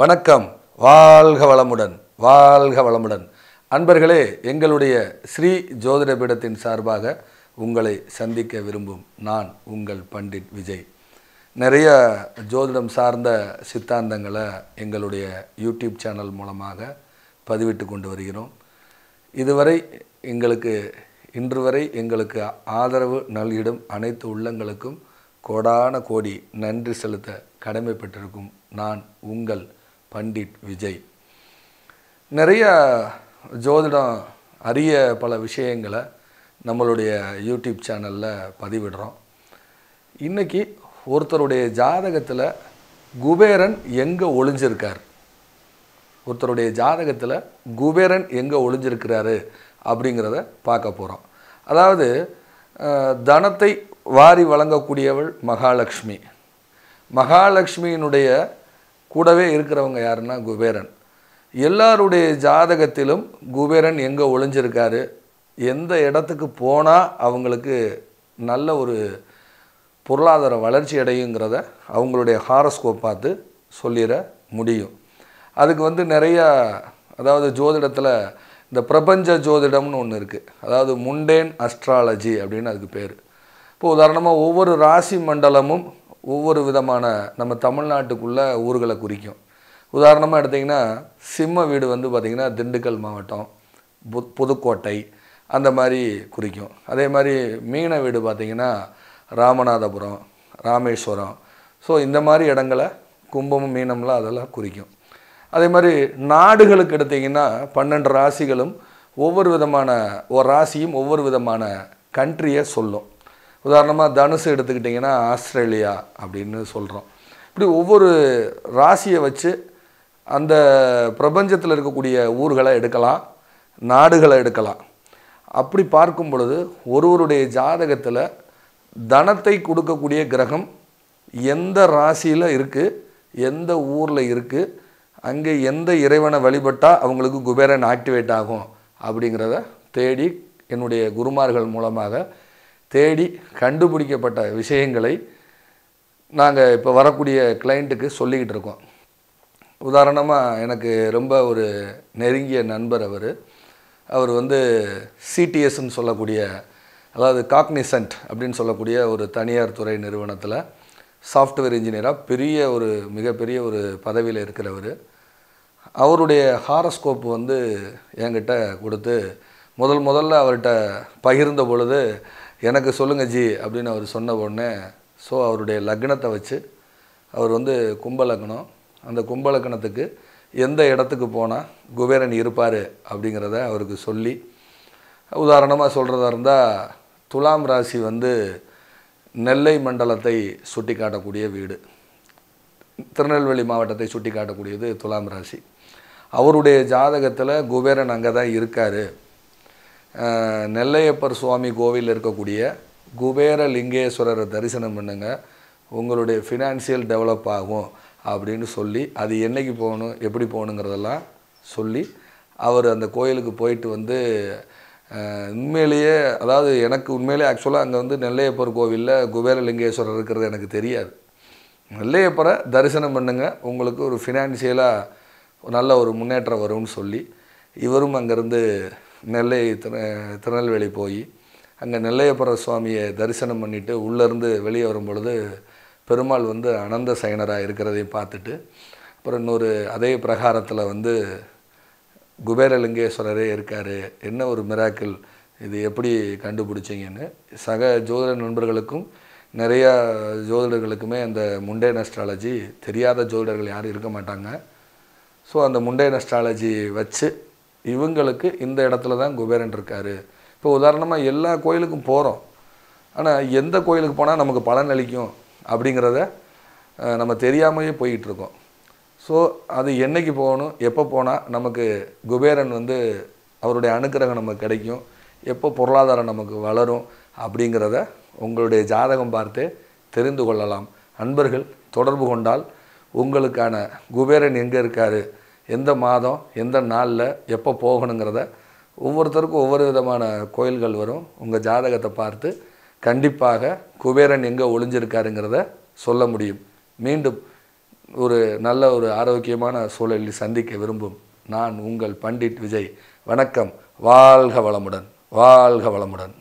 வணக்கம் வாழ்க வளமுடன் வாழ்க வளமுடன் அன்பர்களே எங்களுடைய ஸ்ரீ ஜோதிட பீடத்தின் சார்பாக உங்களை சந்திக்க விரும்பும் நான் உங்கள் பண்டிட் விஜய் நிறைய ஜோதிடம் சார்ந்த சித்தாந்தங்களை எங்களுடைய யூடியூப் சேனல் மூலமாக பதிவிட்டு கொண்டு வருகிறோம் இதுவரை எங்களுக்கு இன்று வரை எங்களுக்கு ஆதரவு நல்கிடும் அனைத்து உள்ளங்களுக்கும் கோடான கோடி நன்றி செலுத்த கடமைப்பட்டிருக்கும் நான் உங்கள் பண்டிட் விஜய் நிறைய ஜோதிடம் அரிய பல விஷயங்களை நம்மளுடைய யூடியூப் சேனலில் பதிவிடுறோம் இன்றைக்கி ஒருத்தருடைய ஜாதகத்தில் குபேரன் எங்கே ஒளிஞ்சிருக்கார் ஒருத்தருடைய ஜாதகத்தில் குபேரன் எங்கே ஒளிஞ்சிருக்கிறாரு அப்படிங்கிறத பார்க்க போகிறோம் அதாவது தனத்தை வாரி வழங்கக்கூடியவள் மகாலட்சுமி மகாலட்சுமியினுடைய கூடவே இருக்கிறவங்க யாருன்னா குபேரன் எல்லாருடைய ஜாதகத்திலும் குபேரன் எங்கே ஒளிஞ்சிருக்காரு எந்த இடத்துக்கு போனால் அவங்களுக்கு நல்ல ஒரு பொருளாதார வளர்ச்சி அடையுங்கிறத அவங்களுடைய ஹாரஸ்கோப் பார்த்து சொல்லிட முடியும் அதுக்கு வந்து நிறையா அதாவது ஜோதிடத்தில் இந்த பிரபஞ்ச ஜோதிடம்னு ஒன்று இருக்குது அதாவது முண்டேன் அஸ்ட்ராலஜி அப்படின்னு அதுக்கு பேர் இப்போ உதாரணமாக ஒவ்வொரு ராசி மண்டலமும் ஒவ்வொரு விதமான நம்ம தமிழ்நாட்டுக்குள்ளே ஊர்களை குறிக்கும் உதாரணமாக எடுத்திங்கன்னா சிம்ம வீடு வந்து பார்த்திங்கன்னா திண்டுக்கல் மாவட்டம் பு புதுக்கோட்டை அந்த மாதிரி குறிக்கும் அதே மாதிரி மீன வீடு பார்த்திங்கன்னா ராமநாதபுரம் ராமேஸ்வரம் ஸோ இந்த மாதிரி இடங்களை கும்பமும் மீனம்லாம் அதெல்லாம் குறிக்கும் அதே மாதிரி நாடுகளுக்கு எடுத்திங்கன்னா பன்னெண்டு ராசிகளும் ஒவ்வொரு விதமான ஒரு ராசியும் ஒவ்வொரு விதமான கண்ட்ரியை சொல்லும் உதாரணமாக தனுசு எடுத்துக்கிட்டிங்கன்னா ஆஸ்திரேலியா அப்படின்னு சொல்கிறோம் இப்படி ஒவ்வொரு ராசியை வச்சு அந்த பிரபஞ்சத்தில் இருக்கக்கூடிய ஊர்களை எடுக்கலாம் நாடுகளை எடுக்கலாம் அப்படி பார்க்கும் பொழுது ஒருவருடைய ஜாதகத்தில் தனத்தை கொடுக்கக்கூடிய கிரகம் எந்த ராசியில் இருக்குது எந்த ஊரில் இருக்குது அங்கே எந்த இறைவனை வழிபட்டால் அவங்களுக்கு குபேரன் ஆக்டிவேட் ஆகும் அப்படிங்கிறத தேடி என்னுடைய குருமார்கள் மூலமாக தேடி கண்டுபிடிக்கப்பட்ட விஷயங்களை நாங்கள் இப்போ வரக்கூடிய கிளைண்ட்டுக்கு சொல்லிக்கிட்டு இருக்கோம் உதாரணமாக எனக்கு ரொம்ப ஒரு நெருங்கிய நண்பர் அவர் அவர் வந்து சிடிஎஸ்ன்னு சொல்லக்கூடிய அதாவது காக்னிசன்ட் அப்படின்னு சொல்லக்கூடிய ஒரு தனியார் துறை நிறுவனத்தில் சாஃப்ட்வேர் இன்ஜினியராக பெரிய ஒரு மிகப்பெரிய ஒரு பதவியில் இருக்கிறவர் அவருடைய ஹாரஸ்கோப் வந்து என்கிட்ட கொடுத்து முதல் முதல்ல அவர்கிட்ட பகிர்ந்த பொழுது எனக்கு சொல்லுங்கள் ஜி அப்படின்னு அவர் சொன்ன உடனே ஸோ அவருடைய லக்னத்தை வச்சு அவர் வந்து கும்ப லக்னம் அந்த கும்ப லக்னத்துக்கு எந்த இடத்துக்கு போனால் குபேரன் இருப்பார் அப்படிங்கிறத அவருக்கு சொல்லி உதாரணமாக சொல்கிறதா இருந்தால் துலாம் ராசி வந்து நெல்லை மண்டலத்தை சுட்டி காட்டக்கூடிய வீடு திருநெல்வேலி மாவட்டத்தை சுட்டி காட்டக்கூடியது துலாம் ராசி அவருடைய ஜாதகத்தில் குபேரன் அங்கே தான் இருக்கார் நெல்லையப்பர் சுவாமி கோவிலில் இருக்கக்கூடிய குபேர லிங்கேஸ்வரரை தரிசனம் பண்ணுங்கள் உங்களுடைய ஃபினான்சியல் டெவலப் ஆகும் அப்படின்னு சொல்லி அது என்றைக்கு போகணும் எப்படி போகணுங்கிறதெல்லாம் சொல்லி அவர் அந்த கோயிலுக்கு போயிட்டு வந்து உண்மையிலேயே அதாவது எனக்கு உண்மையிலே ஆக்சுவலாக அங்கே வந்து நெல்லையப்பர் கோவிலில் லிங்கேஸ்வரர் இருக்கிறது எனக்கு தெரியாது நெல்லையப்பரை தரிசனம் பண்ணுங்கள் உங்களுக்கு ஒரு ஃபினான்ஷியலாக நல்ல ஒரு முன்னேற்றம் வரும்னு சொல்லி இவரும் அங்கேருந்து நெல்லை திரு திருநெல்வேலி போய் அங்கே நெல்லையப்புற சுவாமியை தரிசனம் பண்ணிவிட்டு உள்ளேருந்து வெளியே வரும்பொழுது பெருமாள் வந்து அனந்த சயனராக இருக்கிறதையும் பார்த்துட்டு அப்புறம் இன்னொரு அதே பிரகாரத்தில் வந்து குபேரலிங்கேஸ்வரரே இருக்கார் என்ன ஒரு மிராக்கிள் இது எப்படி கண்டுபிடிச்சிங்கன்னு சக ஜோதிட நண்பர்களுக்கும் நிறையா ஜோதிடர்களுக்குமே அந்த முண்டே நஸ்ட்ராலஜி தெரியாத ஜோதிடர்கள் யாரும் இருக்க மாட்டாங்க ஸோ அந்த முண்டே நஸ்ட்ராலஜி வச்சு இவங்களுக்கு இந்த இடத்துல தான் குபேரன் இருக்கார் இப்போ உதாரணமாக எல்லா கோயிலுக்கும் போகிறோம் ஆனால் எந்த கோயிலுக்கு போனால் நமக்கு பலன் அளிக்கும் அப்படிங்கிறத நம்ம தெரியாமையே போயிட்டுருக்கோம் ஸோ அது என்றைக்கு போகணும் எப்போ போனால் நமக்கு குபேரன் வந்து அவருடைய அனுக்கிரகம் நமக்கு கிடைக்கும் எப்போ பொருளாதாரம் நமக்கு வளரும் அப்படிங்கிறத உங்களுடைய ஜாதகம் பார்த்து தெரிந்து கொள்ளலாம் அன்பர்கள் தொடர்பு கொண்டால் உங்களுக்கான குபேரன் எங்கே இருக்கார் எந்த மாதம் எந்த நாளில் எப்போ போகணுங்கிறத ஒவ்வொருத்தருக்கும் ஒவ்வொரு விதமான கோயில்கள் வரும் உங்கள் ஜாதகத்தை பார்த்து கண்டிப்பாக குபேரன் எங்கே ஒளிஞ்சிருக்காருங்கிறத சொல்ல முடியும் மீண்டும் ஒரு நல்ல ஒரு ஆரோக்கியமான சூழலில் சந்திக்க விரும்பும் நான் உங்கள் பண்டிட் விஜய் வணக்கம் வாழ்க வளமுடன் வாழ்க வளமுடன்